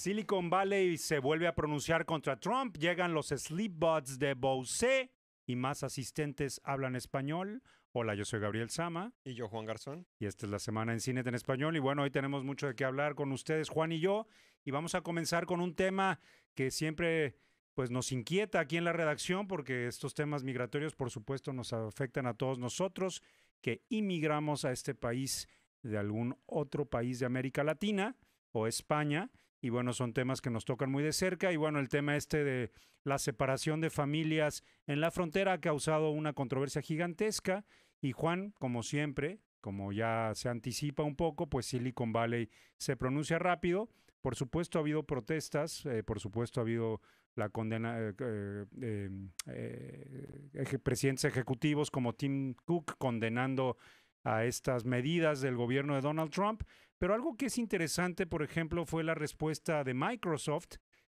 Silicon Valley se vuelve a pronunciar contra Trump, llegan los sleepbots de Bose y más asistentes hablan español. Hola, yo soy Gabriel Sama. Y yo, Juan Garzón. Y esta es la semana en Cine en Español. Y bueno, hoy tenemos mucho de qué hablar con ustedes, Juan y yo. Y vamos a comenzar con un tema que siempre pues, nos inquieta aquí en la redacción, porque estos temas migratorios, por supuesto, nos afectan a todos nosotros que inmigramos a este país de algún otro país de América Latina o España y bueno, son temas que nos tocan muy de cerca y bueno, el tema este de la separación de familias en la frontera ha causado una controversia gigantesca y Juan, como siempre, como ya se anticipa un poco, pues Silicon Valley se pronuncia rápido. Por supuesto ha habido protestas, eh, por supuesto ha habido la condena eh, eh, em, presidentes ejecutivos como Tim Cook condenando a estas medidas del gobierno de Donald Trump, pero algo que es interesante, por ejemplo, fue la respuesta de Microsoft,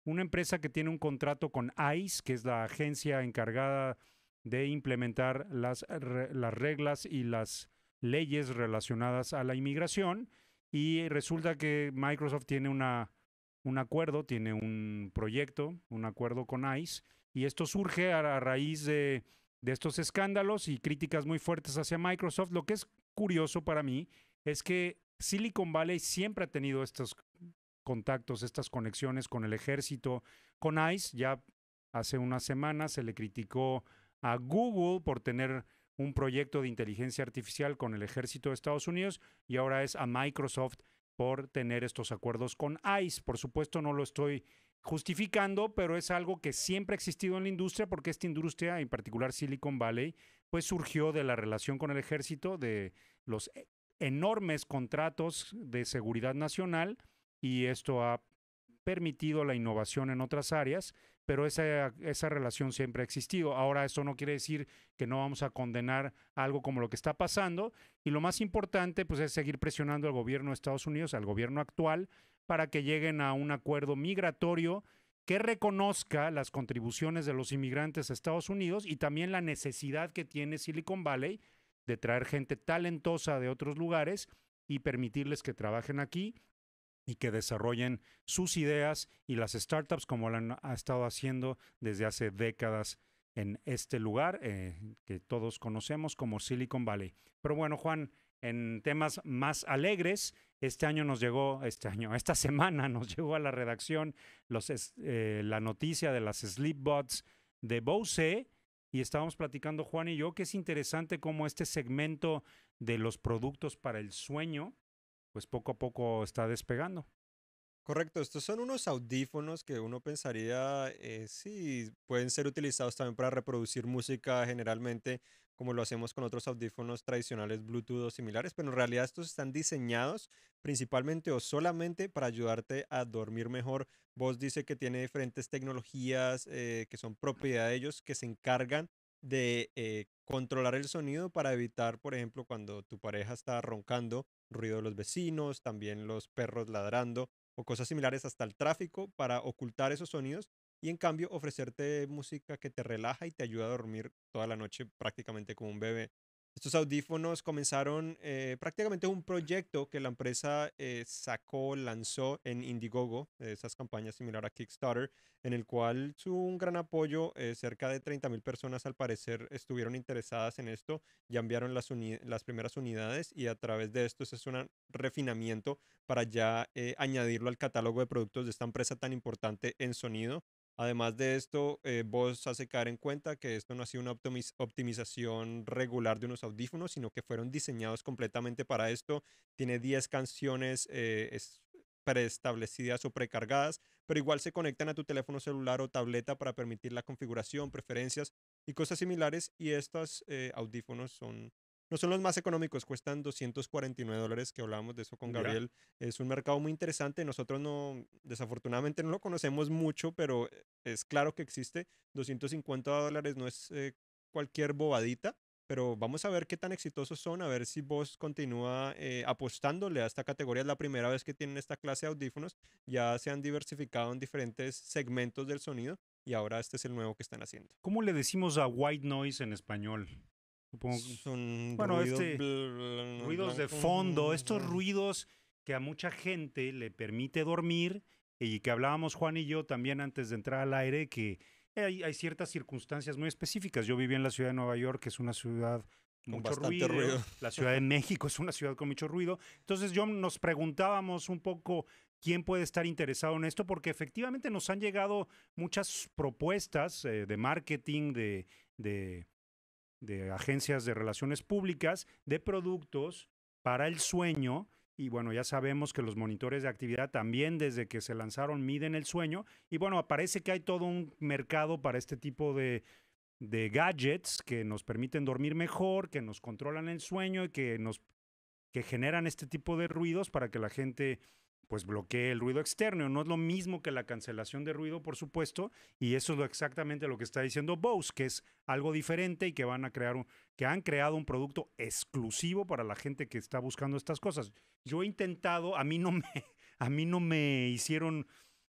una empresa que tiene un contrato con ICE, que es la agencia encargada de implementar las, las reglas y las leyes relacionadas a la inmigración. Y resulta que Microsoft tiene una, un acuerdo, tiene un proyecto, un acuerdo con ICE. Y esto surge a, raíz de, de estos escándalos y críticas muy fuertes hacia Microsoft. Lo que es curioso para mí es que Silicon Valley siempre ha tenido estos contactos, estas conexiones con el ejército, con ICE. Ya hace unas semanas se le criticó a Google por tener un proyecto de inteligencia artificial con el ejército de Estados Unidos y ahora es a Microsoft por tener estos acuerdos con ICE. Por supuesto no lo estoy justificando, pero es algo que siempre ha existido en la industria porque esta industria, en particular Silicon Valley, pues surgió de la relación con el ejército, de los enormes contratos de seguridad nacional y esto ha permitido la innovación en otras áreas, pero esa, esa relación siempre ha existido. Ahora, esto no quiere decir que no vamos a condenar algo como lo que está pasando y lo más importante pues, es seguir presionando al gobierno de Estados Unidos, al gobierno actual, para que lleguen a un acuerdo migratorio que reconozca las contribuciones de los inmigrantes a Estados Unidos y también la necesidad que tiene Silicon Valley de traer gente talentosa de otros lugares y permitirles que trabajen aquí y que desarrollen sus ideas y las startups como lo han ha estado haciendo desde hace décadas en este lugar eh, que todos conocemos como Silicon Valley. Pero bueno, Juan, en temas más alegres, este año nos llegó, este año, esta semana nos llegó a la redacción los, eh, la noticia de las Sleepbots de Bose, y estábamos platicando Juan y yo que es interesante cómo este segmento de los productos para el sueño, pues poco a poco está despegando. Correcto, estos son unos audífonos que uno pensaría, eh, sí, pueden ser utilizados también para reproducir música generalmente, como lo hacemos con otros audífonos tradicionales Bluetooth o similares, pero en realidad estos están diseñados principalmente o solamente para ayudarte a dormir mejor. Vos dice que tiene diferentes tecnologías eh, que son propiedad de ellos, que se encargan de eh, controlar el sonido para evitar, por ejemplo, cuando tu pareja está roncando, ruido de los vecinos, también los perros ladrando o cosas similares hasta el tráfico para ocultar esos sonidos y en cambio ofrecerte música que te relaja y te ayuda a dormir toda la noche prácticamente como un bebé. Estos audífonos comenzaron eh, prácticamente un proyecto que la empresa eh, sacó, lanzó en Indiegogo, esas campañas similar a Kickstarter, en el cual tuvo un gran apoyo. Eh, cerca de 30.000 personas al parecer estuvieron interesadas en esto, ya enviaron las, las, primeras unidades y a través de esto es un refinamiento para ya añadirlo al catálogo de productos de esta empresa tan importante en sonido Además de esto, eh, vos hace caer en cuenta que esto no ha sido una optimización regular de unos audífonos, sino que fueron diseñados completamente para esto. Tiene 10 canciones eh, preestablecidas o precargadas, pero igual se conectan a tu teléfono celular o tableta para permitir la configuración, preferencias y cosas similares. Y estos eh, audífonos son no son los más económicos, cuestan 249 dólares, que hablábamos de eso con Gabriel. Es un mercado muy interesante. Nosotros no, desafortunadamente no lo conocemos mucho, pero eh, es claro que existe. 250 dólares no es eh, cualquier bobadita pero vamos a ver qué tan exitosos son, a ver si vos continúa eh, apostándole a esta categoría. Es la primera vez que tienen esta clase de audífonos, ya se han diversificado en diferentes segmentos del sonido y ahora este es el nuevo que están haciendo. ¿Cómo le decimos a white noise en español? Supongo que... Bueno, este, ruidos de fondo, estos mm. ruidos que a mucha gente le permite dormir y que hablábamos Juan y yo también antes de entrar al aire, que hay, ciertas circunstancias muy específicas. Yo viví en la ciudad de Nueva York, que es una ciudad con mucho ruido. La Ciudad de México es una ciudad con mucho ruido. Entonces yo nos preguntábamos un poco quién puede estar interesado en esto, porque efectivamente nos han llegado muchas propuestas eh, de marketing, de de agencias de relaciones públicas de productos para el sueño. Y bueno, ya sabemos que los monitores de actividad también desde que se lanzaron miden el sueño. Y bueno, parece que hay todo un mercado para este tipo de, de gadgets que nos permiten dormir mejor, que nos controlan el sueño y que nos que generan este tipo de ruidos para que la gente pues bloquee el ruido externo. No es lo mismo que la cancelación de ruido, por supuesto, y eso es exactamente lo que está diciendo Bose, que es algo diferente y que van a crear un, que han creado un producto exclusivo para la gente que está buscando estas cosas. Yo he intentado, a mí no a mí no me hicieron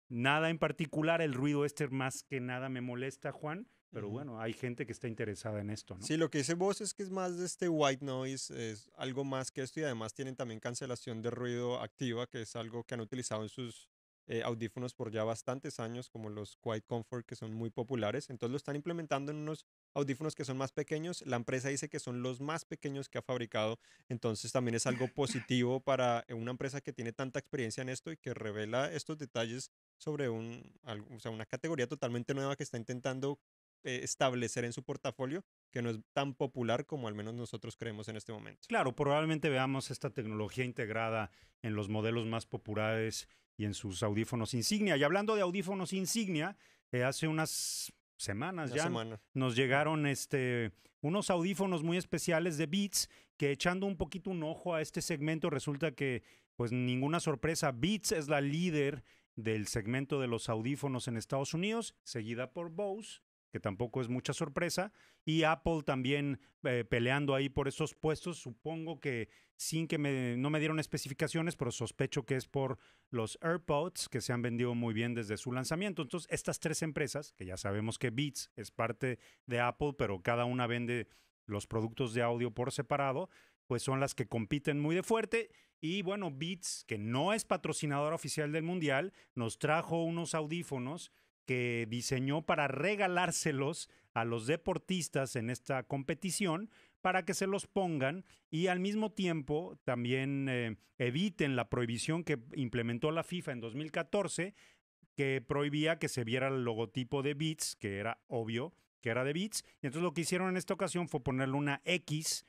Nada en particular, el ruido este más que nada me molesta, Juan, pero bueno, hay gente que está interesada en esto, ¿no? Sí, lo que dice vos es que es más de este white noise, es algo más que esto y además tienen también cancelación de ruido activa, que es algo que han utilizado en sus eh, audífonos por ya bastantes años, como los Quiet Comfort, que son muy populares. Entonces lo están implementando en unos audífonos que son más pequeños. La empresa dice que son los más pequeños que ha fabricado. Entonces también es algo positivo para una empresa que tiene tanta experiencia en esto y que revela estos detalles sobre un, sea, una categoría totalmente nueva que está intentando eh, establecer en su portafolio que no es tan popular como al menos nosotros creemos en este momento. Claro, probablemente veamos esta tecnología integrada en los modelos más populares y en sus audífonos insignia. Y hablando de audífonos insignia, eh, hace unas semanas ya nos llegaron este unos audífonos muy especiales de Beats que echando un poquito un ojo a este segmento resulta que pues ninguna sorpresa Beats es la líder del segmento de los audífonos en Estados Unidos, seguida por Bose, que tampoco es mucha sorpresa, y Apple también eh, peleando ahí por esos puestos, supongo que sin que me, no me dieron especificaciones, pero sospecho que es por los AirPods, que se han vendido muy bien desde su lanzamiento. Entonces, estas tres empresas, que ya sabemos que Beats es parte de Apple, pero cada una vende los productos de audio por separado, pues son las que compiten muy de fuerte. Y bueno, Beats, que no es patrocinador oficial del Mundial, nos trajo unos audífonos que diseñó para regalárselos a los deportistas en esta competición para que se los pongan y al mismo tiempo también eh, eviten la prohibición que implementó la FIFA en 2014 que prohibía que se viera el logotipo de Beats, que era obvio que era de Beats. Y entonces lo que hicieron en esta ocasión fue ponerle una X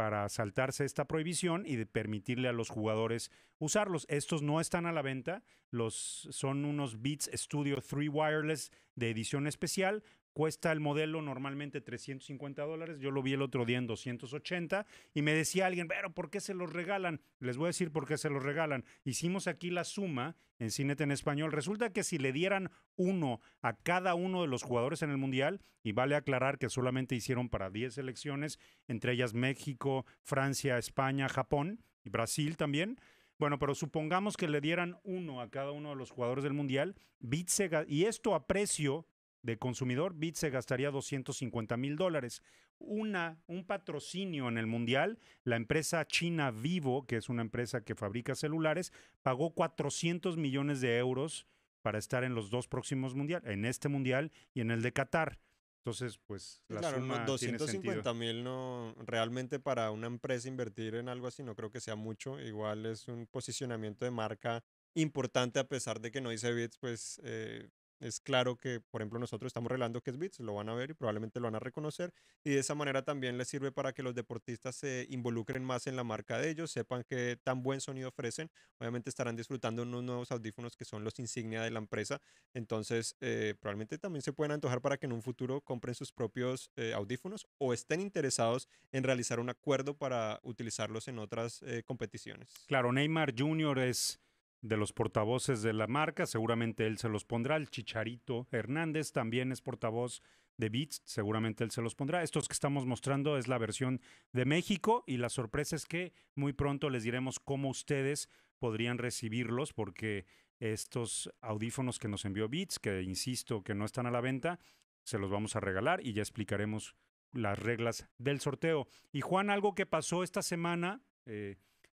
para saltarse esta prohibición y de permitirle a los jugadores usarlos. Estos no están a la venta, los, son unos Beats Studio 3 Wireless de edición especial, Cuesta el modelo normalmente 350 dólares. Yo lo vi el otro día en 280 y me decía alguien, pero ¿por qué se los regalan? Les voy a decir por qué se los regalan. Hicimos aquí la suma en Cinete en español. Resulta que si le dieran uno a cada uno de los jugadores en el Mundial, y vale aclarar que solamente hicieron para 10 selecciones, entre ellas México, Francia, España, Japón y Brasil también. Bueno, pero supongamos que le dieran uno a cada uno de los jugadores del Mundial, bitsega y esto a precio de consumidor, Bit se gastaría 250 mil dólares. Una, un patrocinio en el Mundial, la empresa china Vivo, que es una empresa que fabrica celulares, pagó 400 millones de euros para estar en los dos próximos mundiales, en este Mundial y en el de Qatar. Entonces, pues la claro, suma no, 250 mil no realmente para una empresa invertir en algo así no creo que sea mucho. Igual es un posicionamiento de marca importante a pesar de que no dice bits, pues eh, es claro que, por ejemplo, nosotros estamos revelando que es Bits, lo van a ver y probablemente lo van a reconocer. Y de esa manera también les sirve para que los deportistas se involucren más en la marca de ellos, sepan qué tan buen sonido ofrecen. Obviamente estarán disfrutando unos nuevos audífonos que son los insignia de la empresa. Entonces, eh, probablemente también se pueden antojar para que en un futuro compren sus propios eh, audífonos o estén interesados en realizar un acuerdo para utilizarlos en otras eh, competiciones. Claro, Neymar Jr. es de los portavoces de la marca, seguramente él se los pondrá. El Chicharito Hernández también es portavoz de Beats, seguramente él se los pondrá. Estos que estamos mostrando es la versión de México y la sorpresa es que muy pronto les diremos cómo ustedes podrían recibirlos porque estos audífonos que nos envió Beats, que insisto que no están a la venta, se los vamos a regalar y ya explicaremos las reglas del sorteo. Y Juan, algo que pasó esta semana, eh,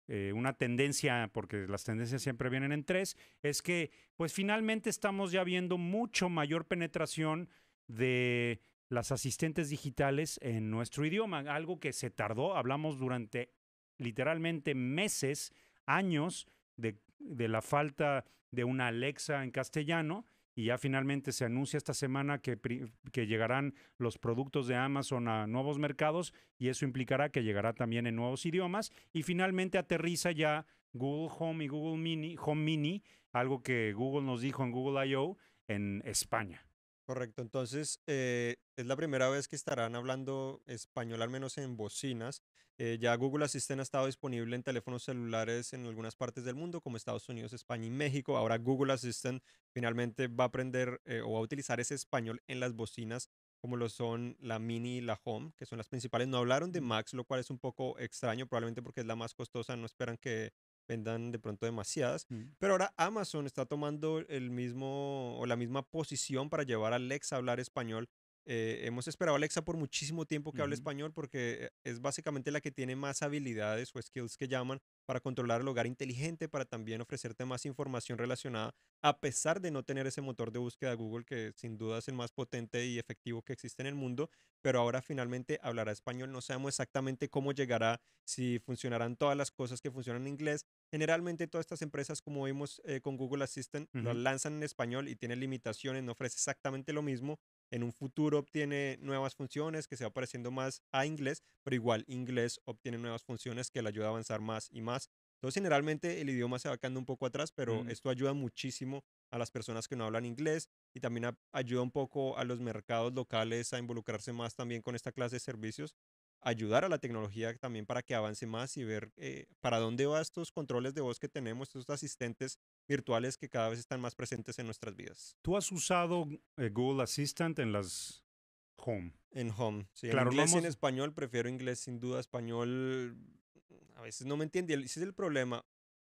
eh, una tendencia, porque las tendencias siempre vienen en tres, es que pues finalmente estamos ya viendo mucho mayor penetración de las asistentes digitales en nuestro idioma, algo que se tardó, hablamos durante literalmente meses, años de la falta de una Alexa en castellano y ya finalmente se anuncia esta semana que, llegarán los productos de Amazon a nuevos mercados y eso implicará que llegará también en nuevos idiomas y finalmente aterriza ya Google Home y Google Mini, Home Mini, algo que Google nos dijo en Google I.O. en España. Correcto, entonces eh, es la primera vez que estarán hablando español, al menos en bocinas. Eh, ya Google Assistant ha estado disponible en teléfonos celulares en algunas partes del mundo, como Estados Unidos, España y México. Ahora Google Assistant finalmente va a aprender eh, o va a utilizar ese español en las bocinas, como lo son la Mini y la Home, que son las principales. No hablaron de Max, lo cual es un poco extraño, probablemente porque es la más costosa. No esperan que vendan de pronto demasiadas. Mm. Pero ahora Amazon está tomando el mismo o la misma posición para llevar a Lex a hablar español eh, hemos esperado a Alexa por muchísimo tiempo que hable español porque eh, es básicamente la que tiene más habilidades o skills que llaman para controlar el hogar inteligente, para también ofrecerte más información relacionada, a pesar de no tener ese motor de búsqueda Google, que sin duda es el más potente y efectivo que existe en el mundo, pero ahora finalmente hablará español, no sabemos exactamente cómo llegará, si funcionarán todas las cosas que funcionan en inglés. Generalmente todas estas empresas, como vimos eh, con Google Assistant, las lo lanzan en español y tienen limitaciones, no ofrece exactamente lo mismo, en un futuro obtiene nuevas funciones que se va pareciendo más a inglés, pero igual inglés obtiene nuevas funciones que le ayuda a avanzar más y más. Entonces, generalmente el idioma se va quedando un poco atrás, pero esto ayuda muchísimo a las personas que no hablan inglés y también ayuda un poco a los mercados locales a involucrarse más también con esta clase de servicios, ayudar a la tecnología también para que avance más y ver eh, para dónde va estos controles de voz que tenemos, estos asistentes virtuales que cada vez están más presentes en nuestras vidas. ¿Tú has usado eh, Google Assistant en las Home? En Home, sí. Claro, en inglés en español, prefiero inglés sin duda, español a veces no me entiende, ese es el problema.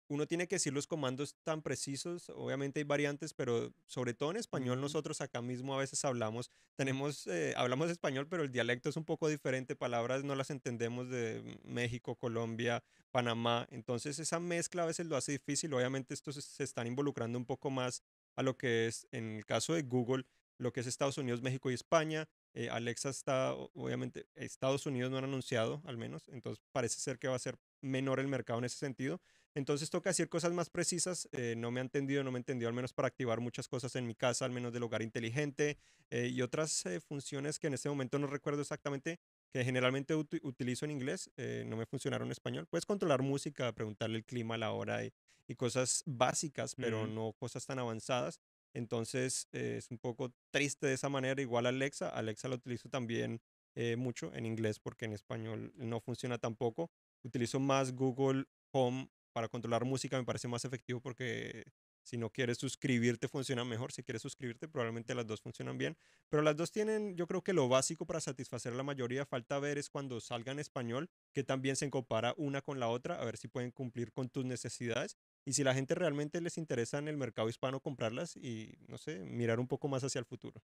Uno tiene que decir los comandos tan precisos, obviamente hay variantes, pero sobre todo en español nosotros acá mismo a veces hablamos, tenemos, eh, hablamos español, pero el dialecto es un poco diferente, palabras no las entendemos de México, Colombia, Panamá. Entonces esa mezcla a veces lo hace difícil. Obviamente estos se están involucrando un poco más a lo que es, en el caso de Google, lo que es Estados Unidos, México y España. Eh, Alexa está, obviamente, Estados Unidos no han anunciado, al menos, entonces parece ser que va a ser menor el mercado en ese sentido. Entonces toca hacer cosas más precisas. Eh, no me ha entendido, no me entendió, al menos para activar muchas cosas en mi casa, al menos del hogar inteligente eh, y otras funciones que en ese momento no recuerdo exactamente, que generalmente utilizo en inglés, eh, no me funcionaron en español. Puedes controlar música, preguntarle el clima, la hora y, cosas básicas, pero no cosas tan avanzadas. Entonces eh, es un poco triste de esa manera. Igual Alexa, Alexa lo utilizo también eh, mucho en inglés porque en español no funciona tampoco. Utilizo más Google Home para controlar música, me parece más efectivo porque si no quieres suscribirte, funciona mejor. Si quieres suscribirte, probablemente las dos funcionan bien. Pero las dos tienen, yo creo que lo básico para satisfacer a la mayoría. Falta ver es cuando salgan en español, que también se compara una con la otra, a ver si pueden cumplir con tus necesidades. Y si la gente realmente les interesa en el mercado hispano comprarlas y, no sé, mirar un poco más hacia el futuro.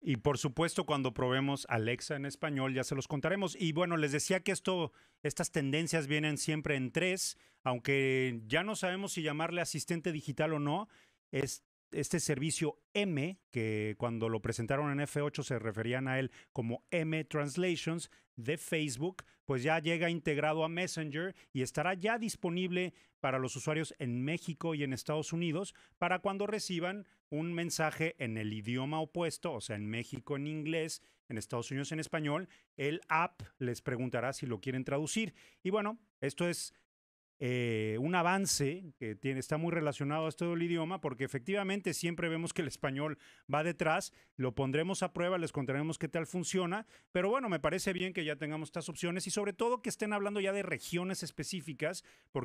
Y por supuesto, cuando probemos Alexa en español, ya se los contaremos. Y bueno, les decía que esto, estas tendencias vienen siempre en tres, aunque ya no sabemos si llamarle asistente digital o no. Es, este servicio M, que cuando lo presentaron en F8 se referían a él como M Translations de Facebook, pues ya llega integrado a Messenger y estará ya disponible para los usuarios en México y en Estados Unidos para cuando reciban un mensaje en el idioma opuesto, o sea, en México en inglés, en Estados Unidos en español, el app les preguntará si lo quieren traducir. Y bueno, esto es eh, un avance que tiene, está muy relacionado a todo el idioma, porque efectivamente siempre vemos que el español va detrás, lo pondremos a prueba, les contaremos qué tal funciona, pero bueno, me parece bien que ya tengamos estas opciones y sobre todo que estén hablando ya de regiones específicas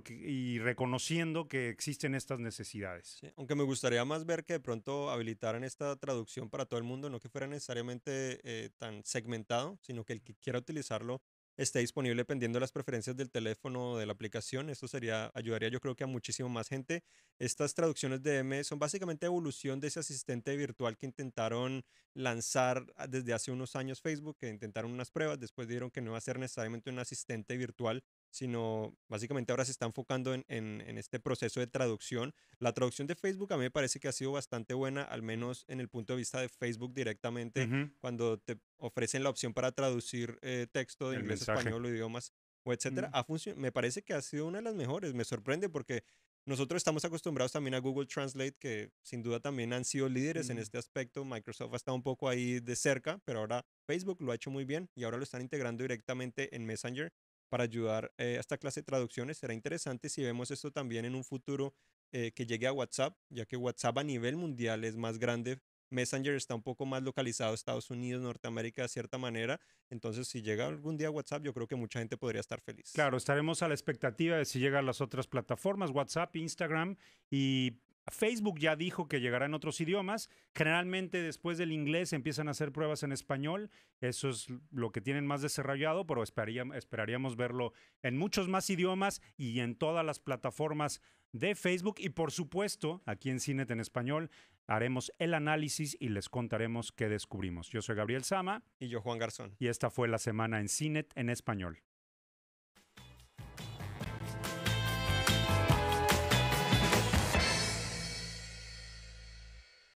y reconociendo que existen estas necesidades. aunque me gustaría más ver que de pronto habilitaran esta traducción para todo el mundo, no que fuera necesariamente eh, tan segmentado, sino que el que quiera utilizarlo esté disponible dependiendo de las preferencias del teléfono o de la aplicación. Esto sería, ayudaría yo creo que a muchísimo más gente. Estas traducciones de M son básicamente evolución de ese asistente virtual que intentaron lanzar ah, desde hace unos años Facebook, que intentaron unas pruebas, después dieron que no va a ser necesariamente un asistente virtual, sino básicamente ahora se está enfocando en, este proceso de traducción. La traducción de Facebook a mí me parece que ha sido bastante buena, al menos en el punto de vista de Facebook directamente, cuando te ofrecen la opción para traducir eh, texto de inglés español o idiomas, o etcétera. me parece que ha sido una de las mejores, me sorprende porque nosotros estamos acostumbrados también a Google Translate, que sin duda también han sido líderes en mm. este aspecto. Microsoft ha estado un poco ahí de cerca, pero ahora Facebook lo ha hecho muy bien y ahora lo están integrando directamente en Messenger para ayudar eh, a esta clase de traducciones. Será interesante si vemos esto también en un futuro eh, que llegue a WhatsApp, ya que WhatsApp a nivel mundial es más grande. Messenger está un poco más localizado, Estados Unidos, Norteamérica, de cierta manera. Entonces, si llega algún día WhatsApp, yo creo que mucha gente podría estar feliz. Claro, estaremos a la expectativa de si llegan las otras plataformas, WhatsApp, Instagram, y Facebook ya dijo que llegará en otros idiomas. Generalmente después del inglés empiezan a hacer pruebas en español. Eso es lo que tienen más desarrollado, pero esperaríamos, verlo en muchos más idiomas y en todas las plataformas de Facebook. Y por supuesto, aquí en Cinet en Español haremos el análisis y les contaremos qué descubrimos. Yo soy Gabriel Sama. Y yo Juan Garzón. Y esta fue la semana en Cinet en Español.